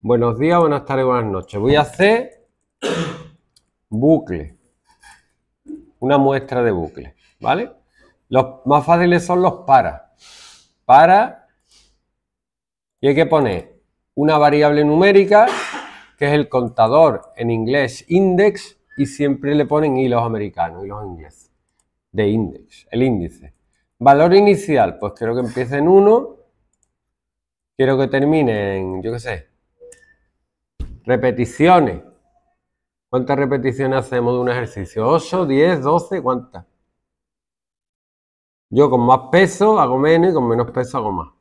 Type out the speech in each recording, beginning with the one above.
Buenos días, buenas tardes, buenas noches. Voy a hacer bucle. Una muestra de bucle, ¿vale? Los más fáciles son los para. Para. Y hay que poner una variable numérica, que es el contador en inglés index, y siempre le ponen hilos americanos, hilos ingleses, de index, el índice. Valor inicial, pues quiero que empiece en 1, quiero que termine en, yo qué sé, Repeticiones. ¿Cuántas repeticiones hacemos de un ejercicio? 8, 10, 12, ¿cuántas? Yo con más peso hago menos y con menos peso hago más.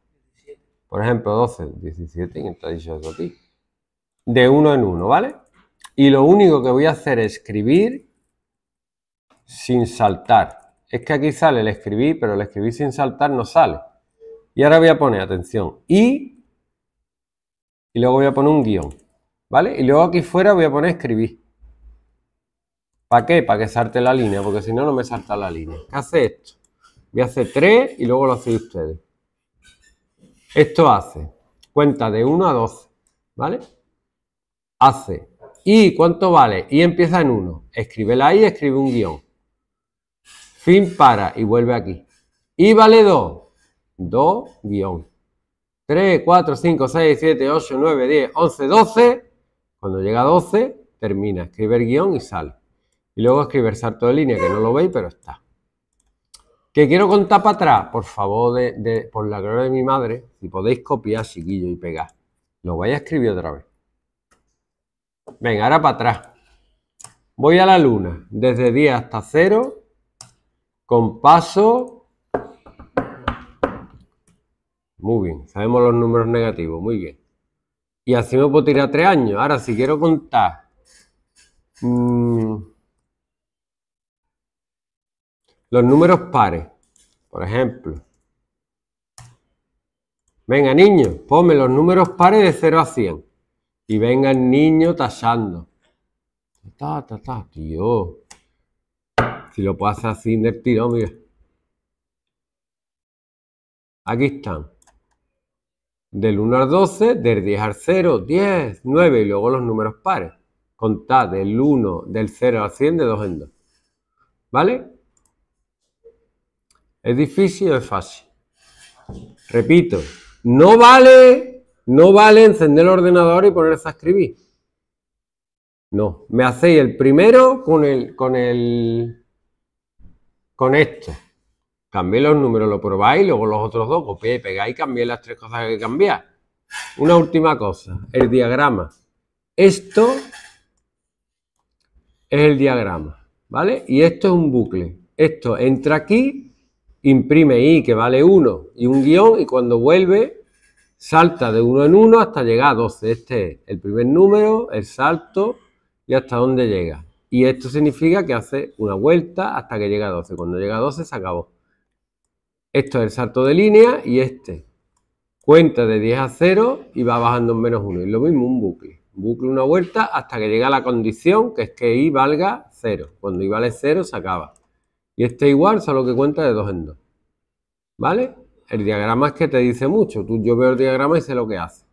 Por ejemplo, 12, 17, ¿quién te ha dicho De uno en uno, ¿vale? Y lo único que voy a hacer es escribir sin saltar. Es que aquí sale el escribir, pero el escribir sin saltar no sale. Y ahora voy a poner, atención, y, y luego voy a poner un guión. ¿Vale? Y luego aquí fuera voy a poner escribir. ¿Para qué? Para que salte la línea, porque si no, no me salta la línea. ¿Qué hace esto? Voy a hacer 3 y luego lo hacéis ustedes. Esto hace cuenta de 1 a 12, ¿vale? Hace ¿Y cuánto vale? Y empieza en 1. Escribe la I, escribe un guión. Fin, para y vuelve aquí. Y vale 2. 2, guión. 3, 4, 5, 6, 7, 8, 9, 10, 11, 12. Cuando llega a 12, termina, escribe el guión y sale. Y luego escribe el salto de línea, que no lo veis, pero está. ¿Qué quiero contar para atrás? Por favor, de, por la gloria de mi madre, si podéis copiar, chiquillo, y pegar. Lo voy a escribir otra vez. Venga, ahora para atrás. Voy a la luna, desde 10 hasta 0, con paso... Muy bien, sabemos los números negativos, muy bien. Y así me puedo tirar tres años. Ahora, si quiero contar. Mm, los números pares, por ejemplo. Venga, niño, ponme los números pares de 0 a 100. Y venga el niño tachando. Ta, tío. Si lo puedo hacer así del tiro, mira. Aquí están del 1 al 12, del 10 al 0, 10, 9 y luego los números pares. Contad del 1, del 0 al 100, de 2 en 2. ¿Vale? ¿Es difícil o es fácil? Repito, no vale, no vale encender el ordenador y ponerse a escribir. No, me hacéis el primero con el, con el, con esto. Cambié los números, lo probáis, luego los otros dos, copiáis, pegáis, cambié las tres cosas que cambiar. Una última cosa, el diagrama. Esto es el diagrama, ¿vale? Y esto es un bucle. Esto entra aquí, imprime i que vale 1 y un guión y cuando vuelve salta de 1 en 1 hasta llegar a 12. Este es el primer número, el salto y hasta dónde llega. Y esto significa que hace una vuelta hasta que llega a 12. Cuando llega a 12 se acabó. Esto es el salto de línea y este. Cuenta de 10 a 0 y va bajando en menos 1. Y lo mismo un bucle. bucle una vuelta hasta que llega la condición que es que i valga 0. Cuando i vale 0 se acaba. Y este igual, solo que cuenta de 2 en 2. ¿Vale? El diagrama es que te dice mucho. Tú, yo veo el diagrama y sé lo que hace.